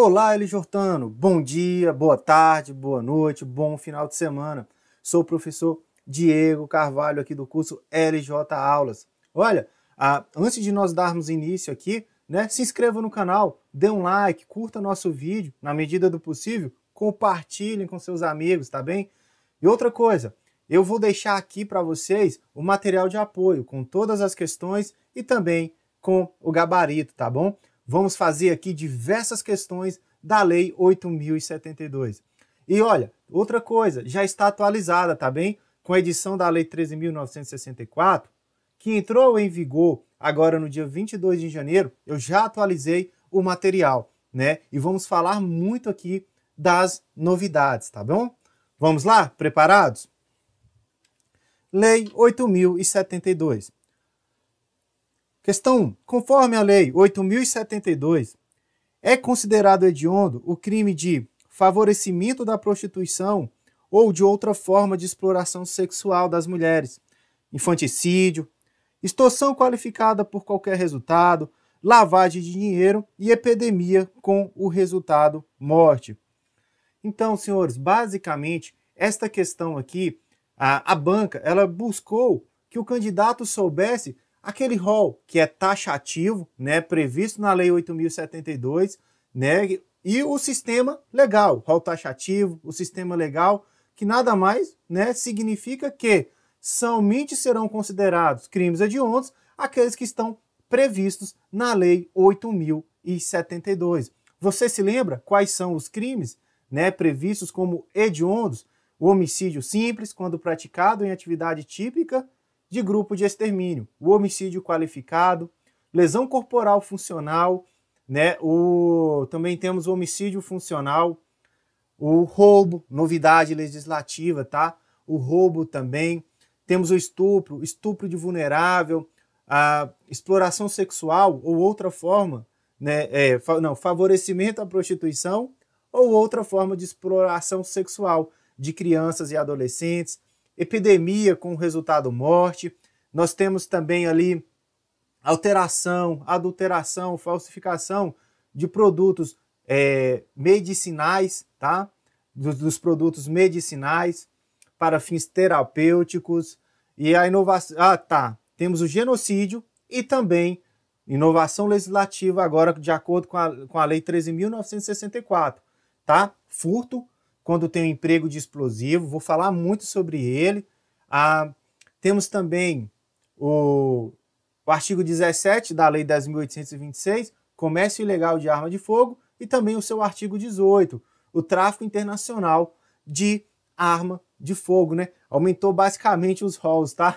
Olá, Eli Jortano. Bom dia, boa tarde, boa noite, bom final de semana. Sou o professor Diego Carvalho aqui do curso LJ Aulas. Olha, antes de nós darmos início aqui, né, se inscreva no canal, dê um like, curta nosso vídeo, na medida do possível, compartilhem com seus amigos, tá bem? E outra coisa, eu vou deixar aqui para vocês o material de apoio com todas as questões e também com o gabarito, tá bom? Vamos fazer aqui diversas questões da Lei 8072. E olha, outra coisa, já está atualizada, tá bem? Com a edição da Lei 13.964, que entrou em vigor agora no dia 22 de janeiro, eu já atualizei o material, né? E vamos falar muito aqui das novidades, tá bom? Vamos lá? Preparados? Lei 8072. Questão 1. Conforme a Lei 8.072, é considerado hediondo o crime de favorecimento da prostituição ou de outra forma de exploração sexual das mulheres, infanticídio, extorsão qualificada por qualquer resultado, lavagem de dinheiro e epidemia com o resultado morte. Então, senhores, basicamente, esta questão aqui, a, a banca, ela buscou que o candidato soubesse Aquele rol que é taxativo, né, previsto na Lei 8072, né, e o sistema legal, rol taxativo, o sistema legal, que nada mais né, significa que somente serão considerados crimes hediondos aqueles que estão previstos na Lei 8072. Você se lembra quais são os crimes né, previstos como hediondos? O homicídio simples, quando praticado em atividade típica de grupo de extermínio, o homicídio qualificado, lesão corporal funcional, né? O também temos o homicídio funcional, o roubo, novidade legislativa, tá? O roubo também. Temos o estupro, estupro de vulnerável, a exploração sexual ou outra forma, né? É, fa não, favorecimento à prostituição ou outra forma de exploração sexual de crianças e adolescentes, epidemia com resultado morte. Nós temos também ali alteração, adulteração, falsificação de produtos é, medicinais, tá? Dos, dos, produtos medicinais para fins terapêuticos e a inovação. Ah, tá. Temos o genocídio e também inovação legislativa agora de acordo com a, com a lei 13.964, tá? Furto quando tem um emprego de explosivo, vou falar muito sobre ele. Ah, temos também o, o artigo 17 da Lei 10.826, comércio ilegal de arma de fogo, e também o seu artigo 18, o tráfico internacional de arma de fogo, né? Aumentou basicamente os rolls, tá?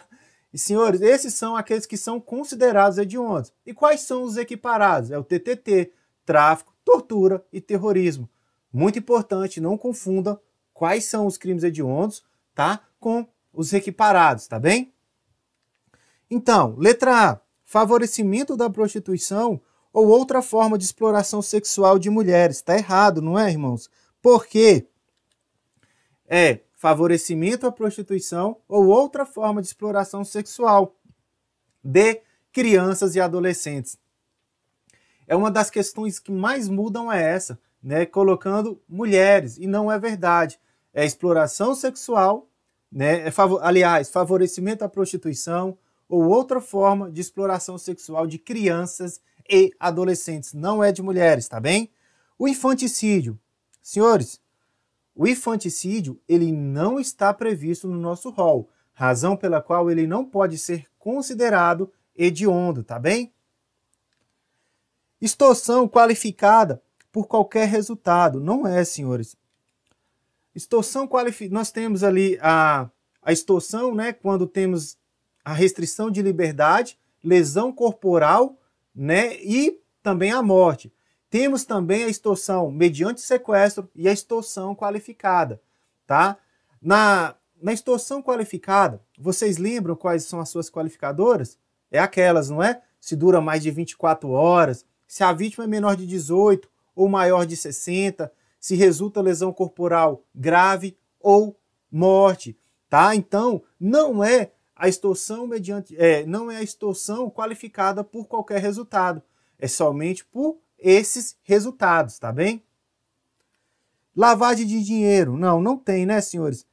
E senhores, esses são aqueles que são considerados hediondos. E quais são os equiparados? É o TTT, tráfico, tortura e terrorismo. Muito importante, não confunda quais são os crimes hediondos, tá? Com os equiparados, tá bem? Então, letra A, favorecimento da prostituição ou outra forma de exploração sexual de mulheres. Tá errado, não é, irmãos? Por quê? É favorecimento à prostituição ou outra forma de exploração sexual de crianças e adolescentes. É uma das questões que mais mudam é essa né, colocando mulheres, e não é verdade. É exploração sexual, né, é fav aliás, favorecimento à prostituição ou outra forma de exploração sexual de crianças e adolescentes, não é de mulheres, tá bem? O infanticídio. Senhores, o infanticídio ele não está previsto no nosso rol, razão pela qual ele não pode ser considerado hediondo, tá bem? Extorsão qualificada por qualquer resultado. Não é, senhores. Extorsão qualificada. Nós temos ali a, a extorsão, né, quando temos a restrição de liberdade, lesão corporal né, e também a morte. Temos também a extorsão mediante sequestro e a extorsão qualificada. Tá? Na, na extorsão qualificada, vocês lembram quais são as suas qualificadoras? É aquelas, não é? Se dura mais de 24 horas, se a vítima é menor de 18 ou maior de 60, se resulta lesão corporal grave ou morte, tá? Então, não é a extorsão mediante, é, não é a extorsão qualificada por qualquer resultado, é somente por esses resultados, tá bem? Lavagem de dinheiro, não, não tem, né, senhores?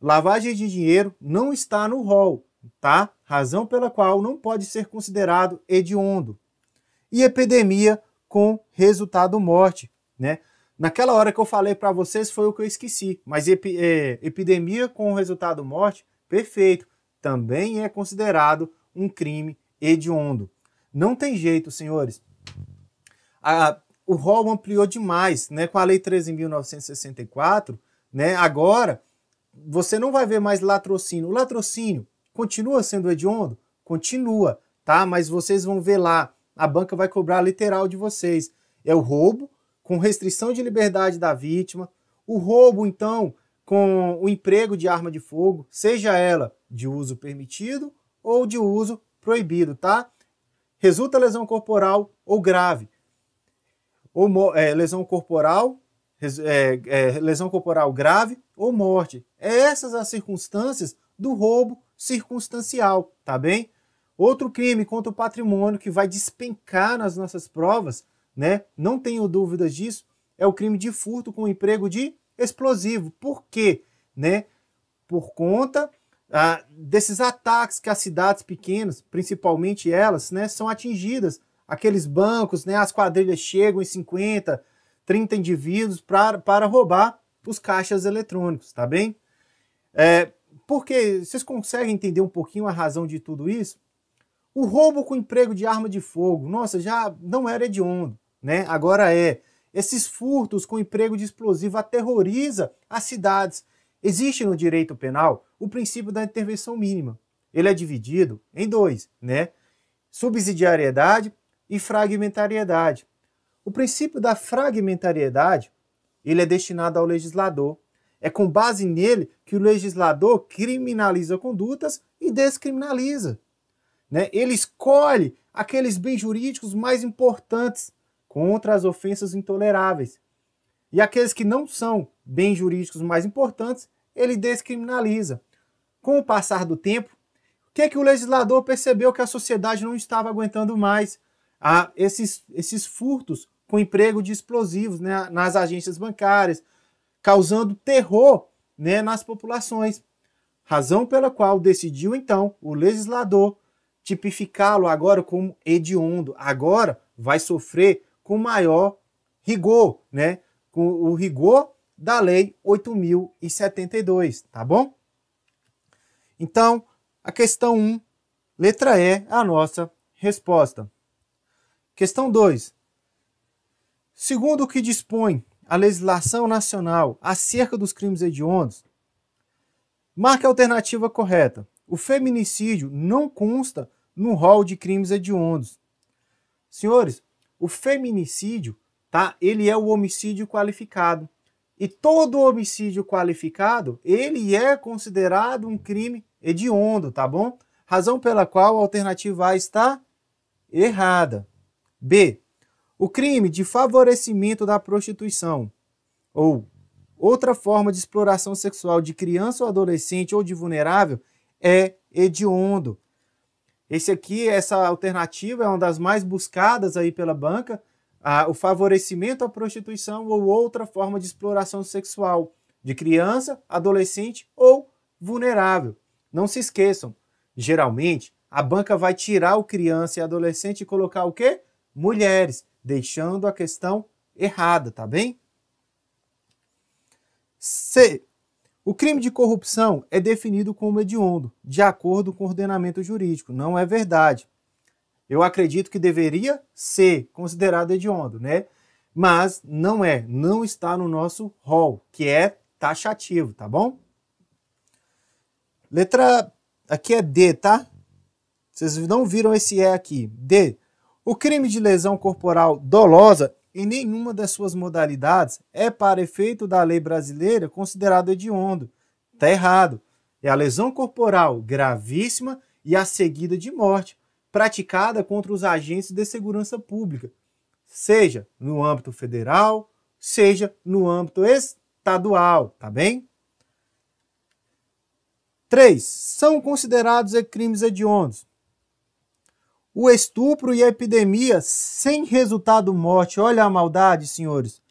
Lavagem de dinheiro não está no rol, tá? Razão pela qual não pode ser considerado hediondo. E epidemia com resultado morte, né? Naquela hora que eu falei para vocês foi o que eu esqueci, mas epi é, epidemia com resultado morte, perfeito, também é considerado um crime hediondo. Não tem jeito, senhores. A, o rol ampliou demais, né? Com a lei 13.964, né? Agora você não vai ver mais latrocínio. O latrocínio continua sendo hediondo? Continua, tá? Mas vocês vão ver lá a banca vai cobrar literal de vocês. É o roubo com restrição de liberdade da vítima, o roubo, então, com o emprego de arma de fogo, seja ela de uso permitido ou de uso proibido, tá? Resulta lesão corporal ou grave. Ou, é, lesão corporal, é, é, lesão corporal grave ou morte. É essas as circunstâncias do roubo circunstancial, tá bem? Outro crime contra o patrimônio que vai despencar nas nossas provas, né? Não tenho dúvidas disso, é o crime de furto com emprego de explosivo. Por quê? Né? Por conta ah, desses ataques que as cidades pequenas, principalmente elas, né, são atingidas. Aqueles bancos, né, as quadrilhas chegam em 50, 30 indivíduos pra, para roubar os caixas eletrônicos, tá bem? É, porque vocês conseguem entender um pouquinho a razão de tudo isso? O roubo com emprego de arma de fogo, nossa, já não era hediondo, né? Agora é. Esses furtos com emprego de explosivo aterroriza as cidades. Existe no direito penal o princípio da intervenção mínima. Ele é dividido em dois, né? Subsidiariedade e fragmentariedade. O princípio da fragmentariedade, ele é destinado ao legislador. É com base nele que o legislador criminaliza condutas e descriminaliza. Né? Ele escolhe aqueles bens jurídicos mais importantes contra as ofensas intoleráveis. E aqueles que não são bens jurídicos mais importantes, ele descriminaliza. Com o passar do tempo, o que é que o legislador percebeu que a sociedade não estava aguentando mais? a ah, esses, esses furtos com emprego de explosivos né, nas agências bancárias, causando terror né, nas populações. Razão pela qual decidiu, então, o legislador tipificá-lo agora como hediondo. Agora vai sofrer com maior rigor, né? Com o rigor da lei 8072, tá bom? Então, a questão 1, letra E, é a nossa resposta. Questão 2. Segundo o que dispõe a legislação nacional acerca dos crimes hediondos, marque a alternativa correta. O feminicídio não consta no rol de crimes hediondos. Senhores, o feminicídio, tá? Ele é o homicídio qualificado. E todo homicídio qualificado, ele é considerado um crime hediondo, tá bom? Razão pela qual a alternativa A está errada. B. O crime de favorecimento da prostituição ou outra forma de exploração sexual de criança ou adolescente ou de vulnerável é hediondo. Esse aqui, essa alternativa é uma das mais buscadas aí pela banca, ah, o favorecimento à prostituição ou outra forma de exploração sexual de criança, adolescente ou vulnerável. Não se esqueçam, geralmente a banca vai tirar o criança e adolescente e colocar o quê? Mulheres, deixando a questão errada, tá bem? C. O crime de corrupção é definido como hediondo, de acordo com o ordenamento jurídico. Não é verdade. Eu acredito que deveria ser considerado hediondo, né? Mas não é, não está no nosso rol, que é taxativo, tá bom? Letra aqui é D, tá? Vocês não viram esse E aqui. D. O crime de lesão corporal dolosa em nenhuma das suas modalidades é, para efeito da lei brasileira, considerado hediondo. Está errado. É a lesão corporal gravíssima e a seguida de morte, praticada contra os agentes de segurança pública, seja no âmbito federal, seja no âmbito estadual, tá bem? 3. São considerados crimes hediondos o estupro e a epidemia sem resultado morte. Olha a maldade, senhores.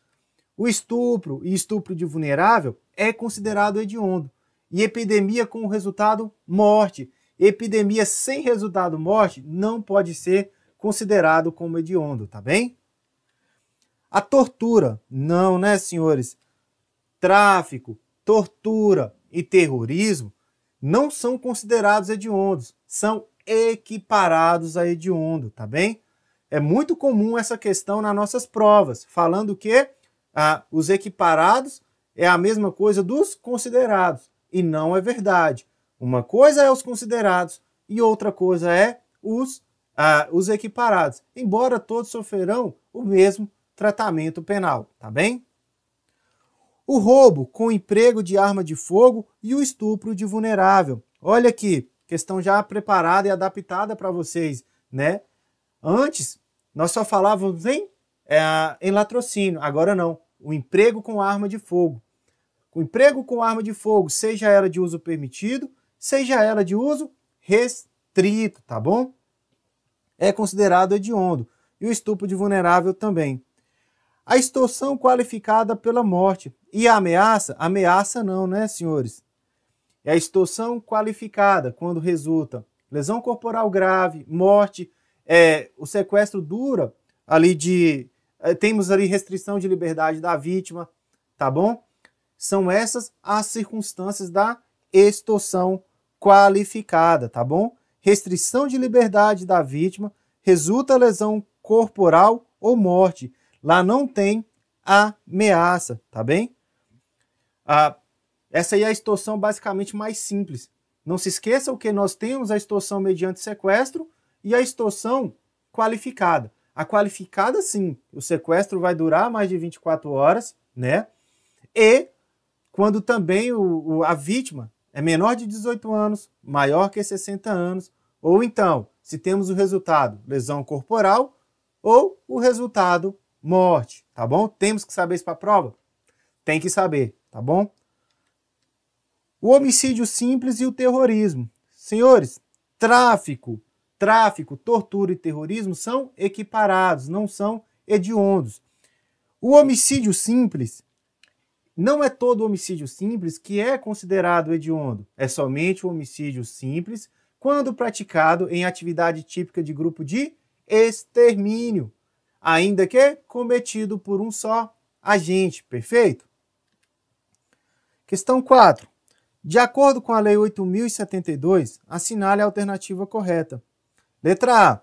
O estupro e estupro de vulnerável é considerado hediondo. E epidemia com resultado morte. Epidemia sem resultado morte não pode ser considerado como hediondo, tá bem? A tortura, não, né, senhores? Tráfico, tortura e terrorismo não são considerados hediondos, são equiparados a hediondo, tá bem? É muito comum essa questão nas nossas provas, falando que ah, os equiparados é a mesma coisa dos considerados, e não é verdade. Uma coisa é os considerados e outra coisa é os, ah, os equiparados, embora todos sofrerão o mesmo tratamento penal, tá bem? O roubo com emprego de arma de fogo e o estupro de vulnerável. Olha aqui, questão já preparada e adaptada para vocês, né? Antes, nós só falávamos em, é, em latrocínio, agora não. O emprego com arma de fogo. O emprego com arma de fogo, seja ela de uso permitido, seja ela de uso restrito, tá bom? É considerado hediondo. E o estupro de vulnerável também. A extorsão qualificada pela morte. E a ameaça? Ameaça não, né, senhores? É a extorsão qualificada quando resulta lesão corporal grave, morte, é, o sequestro dura ali de. É, temos ali restrição de liberdade da vítima, tá bom? São essas as circunstâncias da extorsão qualificada, tá bom? Restrição de liberdade da vítima resulta lesão corporal ou morte. Lá não tem ameaça, tá bem? Ah, essa aí é a extorsão basicamente mais simples. Não se esqueça o que nós temos a extorsão mediante sequestro e a extorsão qualificada. A qualificada, sim, o sequestro vai durar mais de 24 horas, né? E quando também o, o, a vítima é menor de 18 anos, maior que 60 anos, ou então, se temos o resultado lesão corporal ou o resultado morte, tá bom? Temos que saber isso para a prova? Tem que saber, tá bom? o homicídio simples e o terrorismo. Senhores, tráfico, tráfico, tortura e terrorismo são equiparados, não são hediondos. O homicídio simples não é todo homicídio simples que é considerado hediondo, é somente o homicídio simples quando praticado em atividade típica de grupo de extermínio, ainda que cometido por um só agente, perfeito? Questão 4. De acordo com a Lei 8.072, assinale a alternativa correta. Letra A.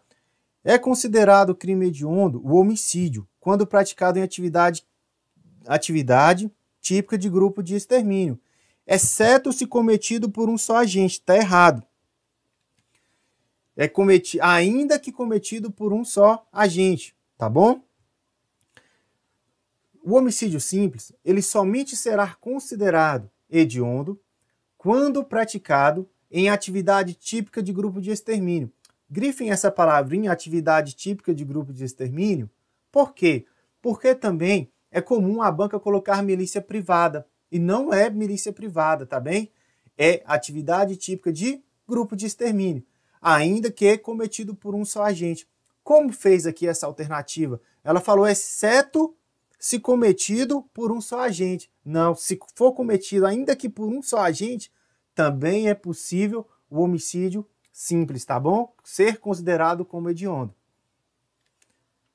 É considerado crime hediondo o homicídio, quando praticado em atividade, atividade típica de grupo de extermínio, exceto se cometido por um só agente. Está errado. É cometido, ainda que cometido por um só agente, tá bom? O homicídio simples, ele somente será considerado hediondo quando praticado em atividade típica de grupo de extermínio. Grifem essa palavrinha, atividade típica de grupo de extermínio. Por quê? Porque também é comum a banca colocar milícia privada. E não é milícia privada, tá bem? É atividade típica de grupo de extermínio, ainda que cometido por um só agente. Como fez aqui essa alternativa? Ela falou exceto se cometido por um só agente. Não, se for cometido ainda que por um só agente, também é possível o homicídio simples, tá bom? Ser considerado como hediondo.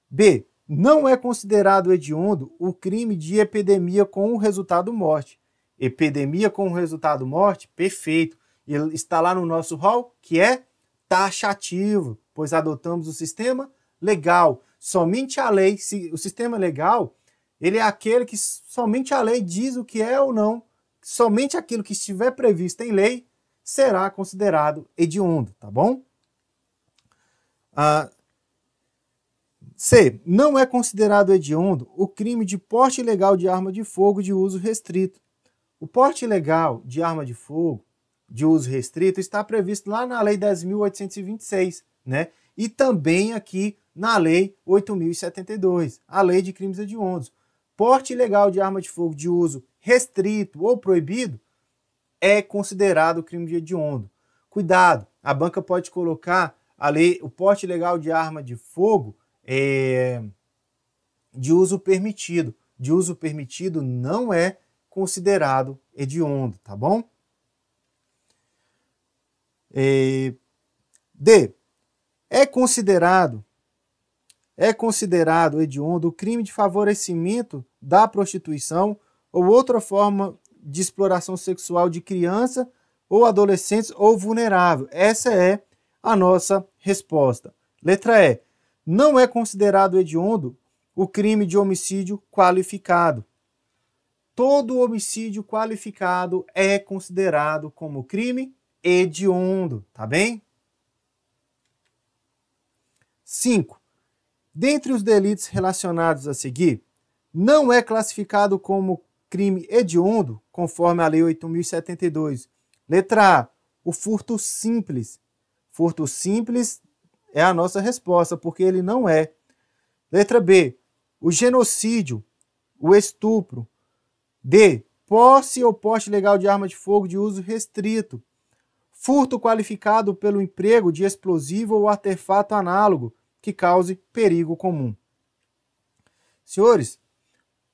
B. Não é considerado hediondo o crime de epidemia com o resultado morte. Epidemia com o resultado morte, perfeito. Ele está lá no nosso rol, que é taxativo, pois adotamos o sistema legal. Somente a lei, se, o sistema legal, ele é aquele que somente a lei diz o que é ou não, somente aquilo que estiver previsto em lei será considerado hediondo, tá bom? Ah, C. Não é considerado hediondo o crime de porte ilegal de arma de fogo de uso restrito. O porte ilegal de arma de fogo de uso restrito está previsto lá na Lei 10.826, né? E também aqui na Lei 8.072, a Lei de Crimes Hediondos porte ilegal de arma de fogo de uso restrito ou proibido é considerado crime de hediondo. Cuidado, a banca pode colocar ali o porte ilegal de arma de fogo é, de uso permitido. De uso permitido não é considerado hediondo, tá bom? É, D. É considerado é considerado hediondo o crime de favorecimento da prostituição ou outra forma de exploração sexual de criança ou adolescentes ou vulnerável. Essa é a nossa resposta. Letra E. Não é considerado hediondo o crime de homicídio qualificado. Todo homicídio qualificado é considerado como crime hediondo, tá bem? 5. Dentre os delitos relacionados a seguir, não é classificado como crime hediondo, conforme a Lei 8.072. Letra A, o furto simples. Furto simples é a nossa resposta, porque ele não é. Letra B, o genocídio, o estupro. D, posse ou porte legal de arma de fogo de uso restrito. Furto qualificado pelo emprego de explosivo ou artefato análogo que cause perigo comum. Senhores,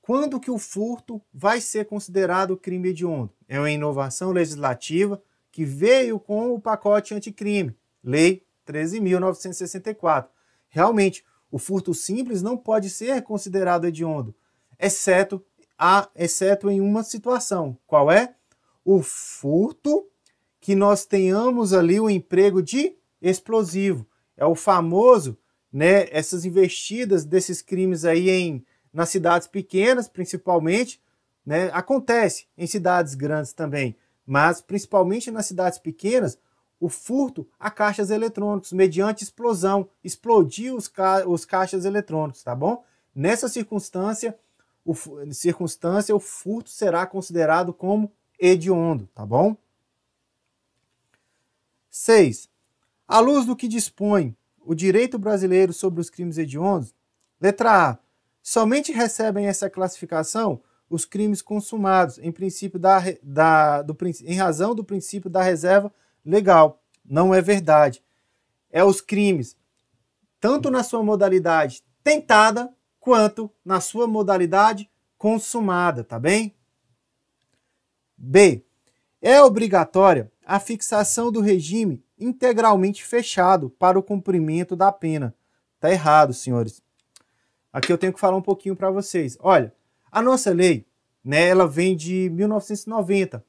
quando que o furto vai ser considerado crime hediondo? É uma inovação legislativa que veio com o pacote anticrime, Lei 13.964. Realmente, o furto simples não pode ser considerado hediondo, exceto, a, exceto em uma situação. Qual é? O furto que nós tenhamos ali o emprego de explosivo. É o famoso né, essas investidas desses crimes aí em, nas cidades pequenas, principalmente, né, acontece em cidades grandes também, mas principalmente nas cidades pequenas, o furto a caixas eletrônicos mediante explosão, explodiu os, ca os caixas eletrônicos, tá bom? Nessa circunstância, o, circunstância, o furto será considerado como hediondo, tá bom? 6. À luz do que dispõe o direito brasileiro sobre os crimes hediondos? Letra A. Somente recebem essa classificação os crimes consumados em, princípio da, da, do, em razão do princípio da reserva legal. Não é verdade. É os crimes, tanto na sua modalidade tentada, quanto na sua modalidade consumada, tá bem? B. É obrigatória a fixação do regime integralmente fechado para o cumprimento da pena. Tá errado, senhores. Aqui eu tenho que falar um pouquinho para vocês. Olha, a nossa lei, né, ela vem de 1990,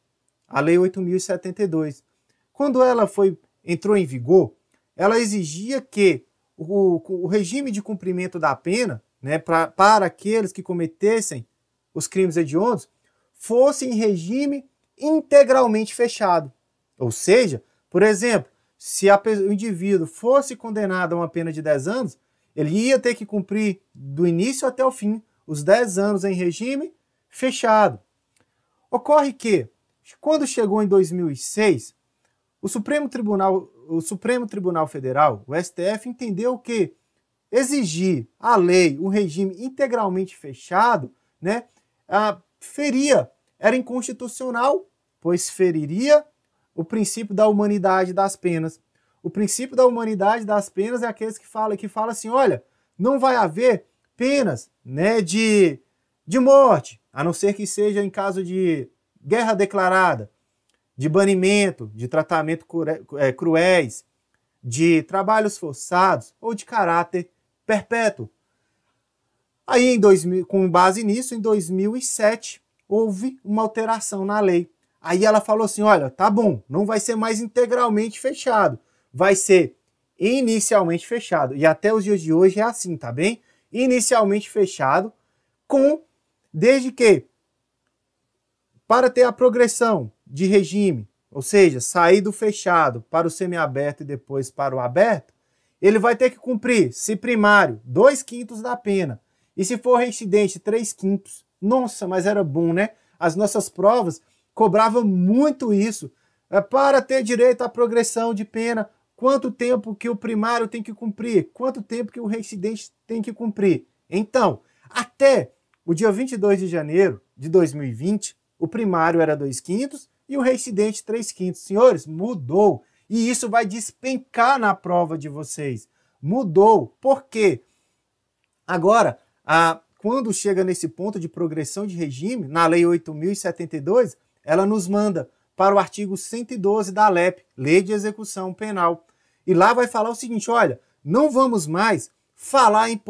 a lei 8072. Quando ela foi entrou em vigor, ela exigia que o, o regime de cumprimento da pena, né, pra, para aqueles que cometessem os crimes hediondos, fosse em regime integralmente fechado. Ou seja, por exemplo, se a, o indivíduo fosse condenado a uma pena de 10 anos, ele ia ter que cumprir do início até o fim os 10 anos em regime fechado. Ocorre que, quando chegou em 2006, o Supremo Tribunal, o Supremo Tribunal Federal, o STF, entendeu que exigir a lei um regime integralmente fechado, né, ah, feria, era inconstitucional, pois feriria o princípio da humanidade das penas. O princípio da humanidade das penas é aqueles que falam que fala assim, olha, não vai haver penas, né, de de morte, a não ser que seja em caso de guerra declarada, de banimento, de tratamento é, cruéis, de trabalhos forçados ou de caráter perpétuo. Aí, 2000, com base nisso, em 2007, houve uma alteração na lei Aí ela falou assim: olha, tá bom, não vai ser mais integralmente fechado, vai ser inicialmente fechado. E até os dias de hoje é assim, tá bem? Inicialmente fechado, com desde que para ter a progressão de regime, ou seja, sair do fechado para o semiaberto e depois para o aberto, ele vai ter que cumprir, se primário, dois quintos da pena. E se for reincidente, três quintos. Nossa, mas era bom, né? As nossas provas cobrava muito isso. É para ter direito à progressão de pena, quanto tempo que o primário tem que cumprir, quanto tempo que o residente tem que cumprir. Então, até o dia 22 de janeiro de 2020, o primário era 2 quintos e o residente 3 quintos. Senhores, mudou. E isso vai despencar na prova de vocês. Mudou. Por quê? Agora, a, quando chega nesse ponto de progressão de regime, na Lei 8.072, ela nos manda para o artigo 112 da LEP, Lei de Execução Penal. E lá vai falar o seguinte: olha, não vamos mais falar em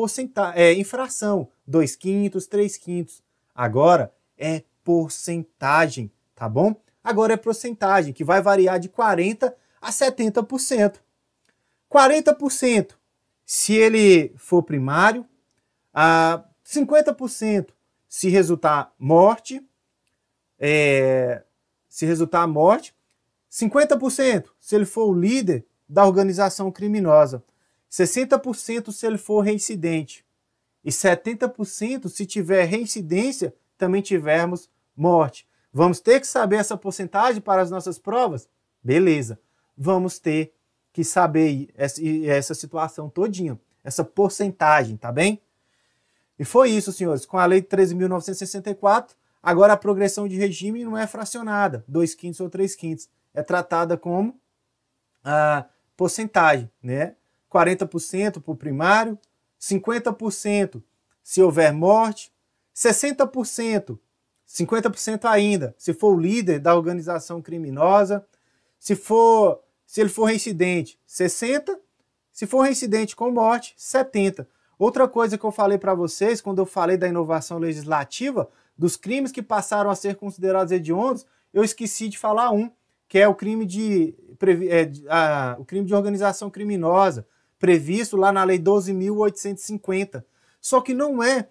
é, infração, 2 quintos, 3 quintos. Agora é porcentagem, tá bom? Agora é porcentagem, que vai variar de 40% a 70%. 40% se ele for primário, a 50% se resultar morte, é, se resultar a morte, 50% se ele for o líder da organização criminosa, 60% se ele for reincidente e 70% se tiver reincidência, também tivermos morte. Vamos ter que saber essa porcentagem para as nossas provas? Beleza. Vamos ter que saber essa situação todinha, essa porcentagem, tá bem? E foi isso, senhores. Com a Lei 13.964, Agora, a progressão de regime não é fracionada, 2 quintos ou 3 quintos. É tratada como a porcentagem, né? 40% para o primário, 50% se houver morte, 60%, 50% ainda, se for o líder da organização criminosa, se for, se ele for reincidente, 60, se for reincidente com morte, 70. Outra coisa que eu falei para vocês quando eu falei da inovação legislativa dos crimes que passaram a ser considerados hediondos, eu esqueci de falar um, que é o crime de, é, a, o crime de organização criminosa, previsto lá na Lei 12.850. Só que não é,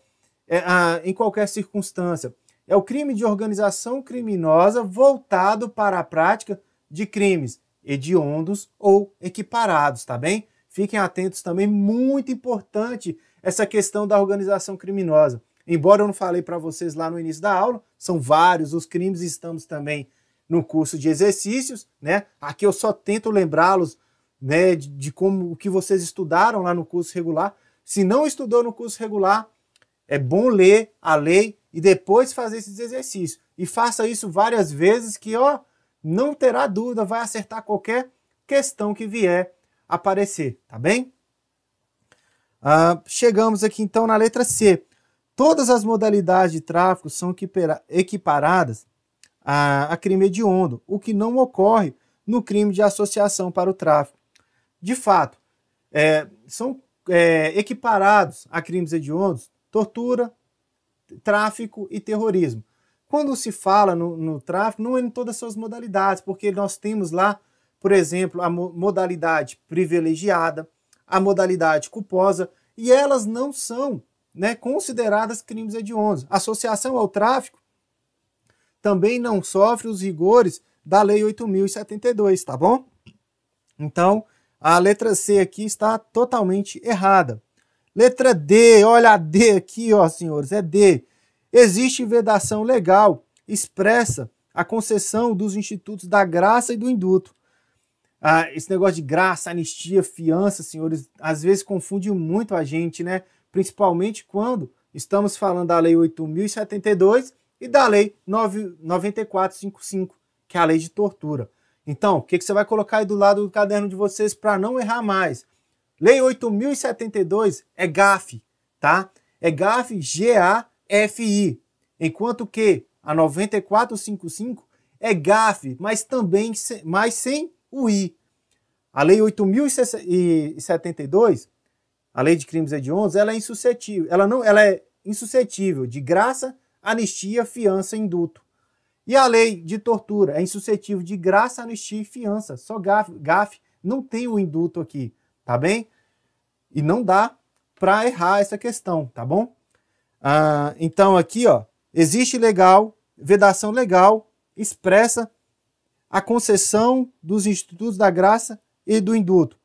é a, em qualquer circunstância. É o crime de organização criminosa voltado para a prática de crimes hediondos ou equiparados, tá bem? Fiquem atentos também, muito importante essa questão da organização criminosa. Embora eu não falei para vocês lá no início da aula, são vários os crimes, estamos também no curso de exercícios, né? Aqui eu só tento lembrá-los, né, de, de, como o que vocês estudaram lá no curso regular. Se não estudou no curso regular, é bom ler a lei e depois fazer esses exercícios. E faça isso várias vezes que, ó, não terá dúvida, vai acertar qualquer questão que vier aparecer, tá bem? Ah, chegamos aqui então na letra C. Todas as modalidades de tráfico são equiparadas a, a crime hediondo, o que não ocorre no crime de associação para o tráfico. De fato, é, são é, equiparados a crimes hediondos tortura, tráfico e terrorismo. Quando se fala no, no tráfico, não é em todas as suas modalidades, porque nós temos lá, por exemplo, a mo modalidade privilegiada, a modalidade culposa, e elas não são né, consideradas crimes hediondos. Associação ao tráfico também não sofre os rigores da Lei 8.072, tá bom? Então, a letra C aqui está totalmente errada. Letra D, olha a D aqui, ó, senhores, é D. Existe vedação legal expressa a concessão dos institutos da graça e do induto. Ah, esse negócio de graça, anistia, fiança, senhores, às vezes confunde muito a gente, né? principalmente quando estamos falando da Lei 8.072 e da Lei 9455, que é a lei de tortura. Então, o que, que você vai colocar aí do lado do caderno de vocês para não errar mais? Lei 8.072 é GAF, tá? É GAF G-A-F-I. Enquanto que a 9455 é GAF, mas também mas sem o I. A Lei 8.072 a lei de crimes hediondos, é ela é insuscetível, ela não, ela é insuscetível de graça, anistia, fiança, induto. E a lei de tortura é insuscetível de graça, anistia e fiança, só gafe, não tem o induto aqui, tá bem? E não dá para errar essa questão, tá bom? Ah, então aqui, ó, existe legal, vedação legal expressa a concessão dos institutos da graça e do induto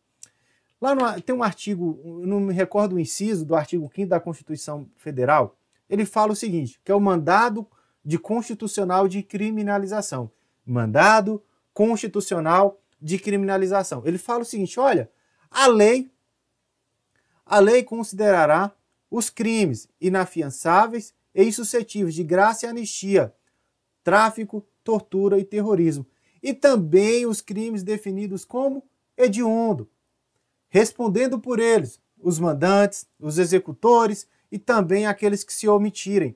Lá no, tem um artigo, não me recordo o inciso, do artigo 5 da Constituição Federal, ele fala o seguinte, que é o mandado de constitucional de criminalização. Mandado constitucional de criminalização. Ele fala o seguinte, olha, a lei a lei considerará os crimes inafiançáveis e suscetíveis de graça e anistia, tráfico, tortura e terrorismo, e também os crimes definidos como hediondo, respondendo por eles os mandantes, os executores e também aqueles que se omitirem.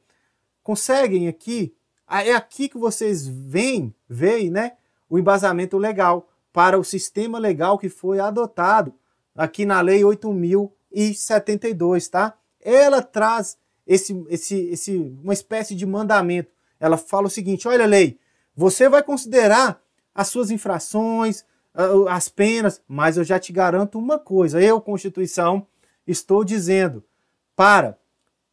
Conseguem aqui, é aqui que vocês veem, veem né, o embasamento legal para o sistema legal que foi adotado aqui na Lei 8072, tá? Ela traz esse, esse, esse, uma espécie de mandamento. Ela fala o seguinte: olha, lei, você vai considerar as suas infrações, ah, as penas, mas eu já te garanto uma coisa: eu, Constituição, estou dizendo para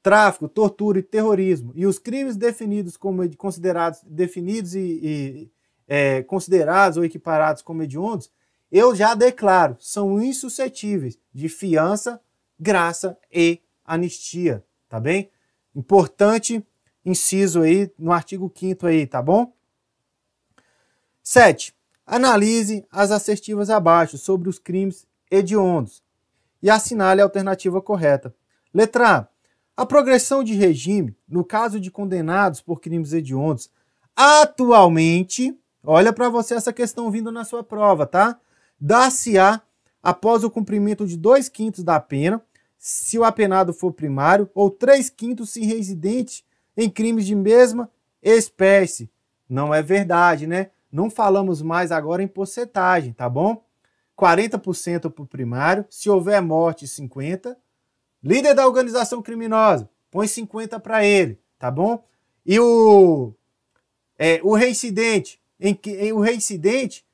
tráfico, tortura e terrorismo e os crimes definidos como considerados definidos e, e é, considerados ou equiparados como hediondos, eu já declaro são insuscetíveis de fiança, graça e anistia, tá bem? Importante inciso aí no artigo 5 aí, tá bom? 7. Analise as assertivas abaixo sobre os crimes hediondos e assinale a alternativa correta. Letra A. A progressão de regime, no caso de condenados por crimes hediondos, atualmente, olha para você essa questão vindo na sua prova, tá? Dá-se-á após o cumprimento de dois quintos da pena, se o apenado for primário, ou três quintos se residente em crimes de mesma espécie. Não é verdade, né? Não falamos mais agora em porcentagem, tá bom? 40% para o primário, se houver morte, 50%. Líder da organização criminosa, põe 50% para ele, tá bom? E o, é, o reincidente, em que em, o reincidente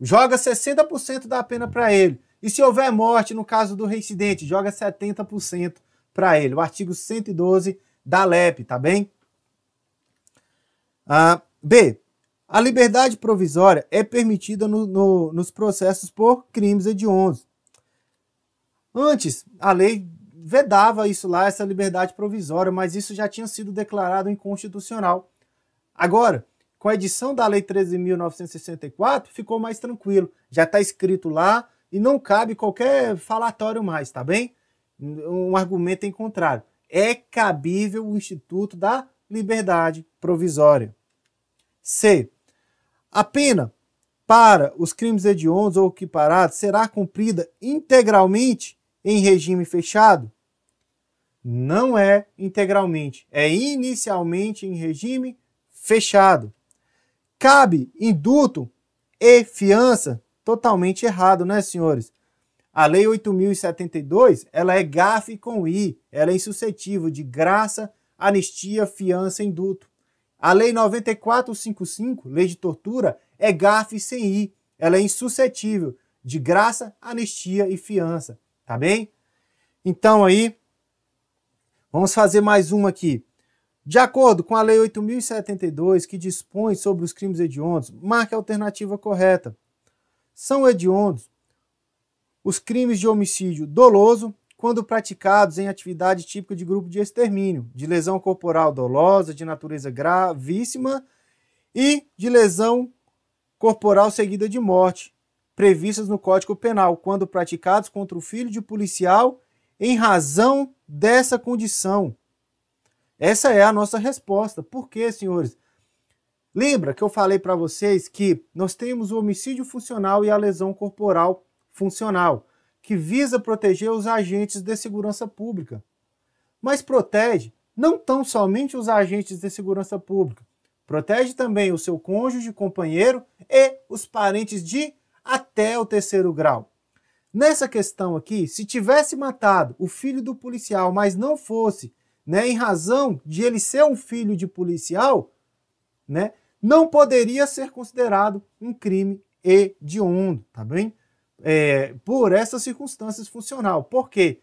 joga 60% da pena para ele. E se houver morte, no caso do reincidente, joga 70% para ele. O artigo 112 da LEP, tá bem? Ah, B. A liberdade provisória é permitida no, no, nos processos por crimes hediondos. Antes, a lei vedava isso lá, essa liberdade provisória, mas isso já tinha sido declarado inconstitucional. Agora, com a edição da Lei 13.964, ficou mais tranquilo. Já está escrito lá e não cabe qualquer falatório mais, tá bem? Um argumento em contrário. É cabível o Instituto da Liberdade Provisória. C. A pena para os crimes hediondos ou equiparados será cumprida integralmente em regime fechado? Não é integralmente, é inicialmente em regime fechado. Cabe indulto e fiança? Totalmente errado, né, senhores? A Lei 8.072, ela é gafe com I, ela é insuscetível de graça, anistia, fiança, indulto. A Lei 9455, Lei de Tortura, é gafe sem i. Ela é insuscetível de graça, anistia e fiança. Tá bem? Então aí, vamos fazer mais uma aqui. De acordo com a Lei 8.072, que dispõe sobre os crimes hediondos, marque a alternativa correta. São hediondos os crimes de homicídio doloso, quando praticados em atividade típica de grupo de extermínio, de lesão corporal dolosa, de natureza gravíssima e de lesão corporal seguida de morte, previstas no Código Penal, quando praticados contra o filho de policial em razão dessa condição. Essa é a nossa resposta. Por quê, senhores? Lembra que eu falei para vocês que nós temos o homicídio funcional e a lesão corporal funcional que visa proteger os agentes de segurança pública. Mas protege não tão somente os agentes de segurança pública, protege também o seu cônjuge, companheiro e os parentes de até o terceiro grau. Nessa questão aqui, se tivesse matado o filho do policial, mas não fosse, né, em razão de ele ser um filho de policial, né, não poderia ser considerado um crime hediondo, tá bem? é, por essas circunstâncias funcional. Por quê?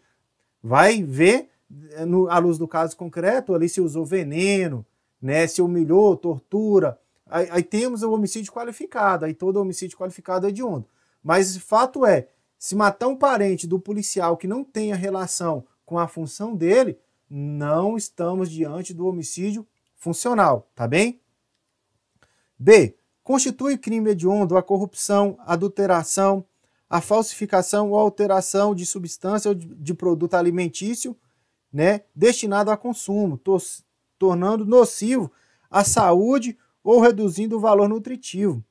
Vai ver, é, no, à luz do caso concreto, ali se usou veneno, né, se humilhou, tortura. Aí, aí temos o homicídio qualificado, aí todo homicídio qualificado é de onde. Mas fato é, se matar um parente do policial que não tenha relação com a função dele, não estamos diante do homicídio funcional, tá bem? B. Constitui crime hediondo a corrupção, adulteração, a falsificação ou alteração de substância ou de produto alimentício né, destinado a consumo, tornando nocivo à saúde ou reduzindo o valor nutritivo.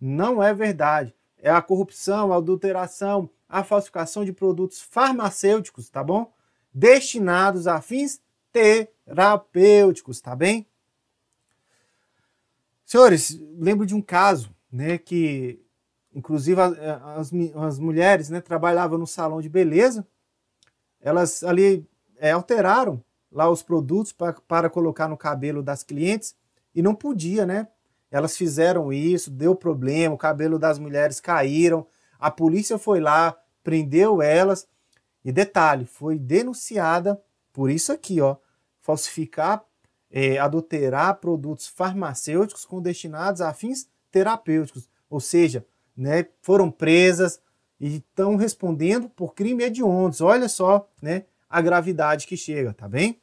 Não é verdade. É a corrupção, a adulteração, a falsificação de produtos farmacêuticos, tá bom? Destinados a fins terapêuticos, tá bem? Senhores, lembro de um caso, né, que inclusive as, as mulheres né, trabalhavam no salão de beleza, elas ali é, alteraram lá os produtos pra, para colocar no cabelo das clientes e não podia, né? Elas fizeram isso, deu problema, o cabelo das mulheres caíram, a polícia foi lá, prendeu elas e detalhe, foi denunciada por isso aqui, ó, falsificar, é, adulterar produtos farmacêuticos com destinados a fins terapêuticos, ou seja, né, foram presas e estão respondendo por crime hediondos. Olha só né, a gravidade que chega, tá bem?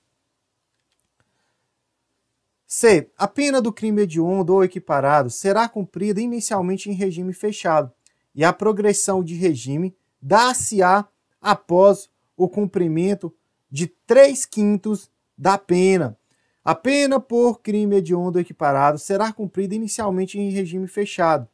C. A pena do crime hediondo ou equiparado será cumprida inicialmente em regime fechado e a progressão de regime dá-se-á após o cumprimento de 3 quintos da pena. A pena por crime hediondo equiparado será cumprida inicialmente em regime fechado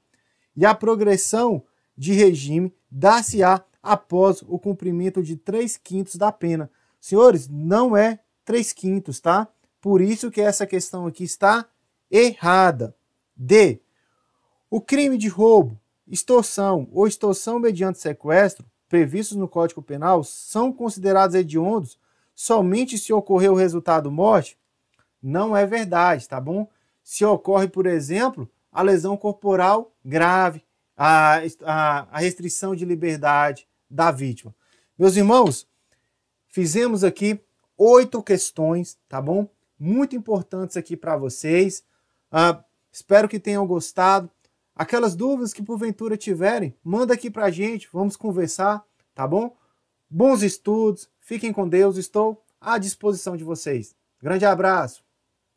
e a progressão de regime dar-se-á após o cumprimento de 3 quintos da pena. Senhores, não é 3 quintos, tá? Por isso que essa questão aqui está errada. D. O crime de roubo, extorsão ou extorsão mediante sequestro, previstos no Código Penal, são considerados hediondos somente se ocorrer o resultado morte? Não é verdade, tá bom? Se ocorre, por exemplo, a lesão corporal grave, a, a, a restrição de liberdade da vítima. Meus irmãos, fizemos aqui oito questões, tá bom? Muito importantes aqui para vocês. Uh, espero que tenham gostado. Aquelas dúvidas que porventura tiverem, manda aqui para a gente, vamos conversar, tá bom? Bons estudos, fiquem com Deus, estou à disposição de vocês. Grande abraço!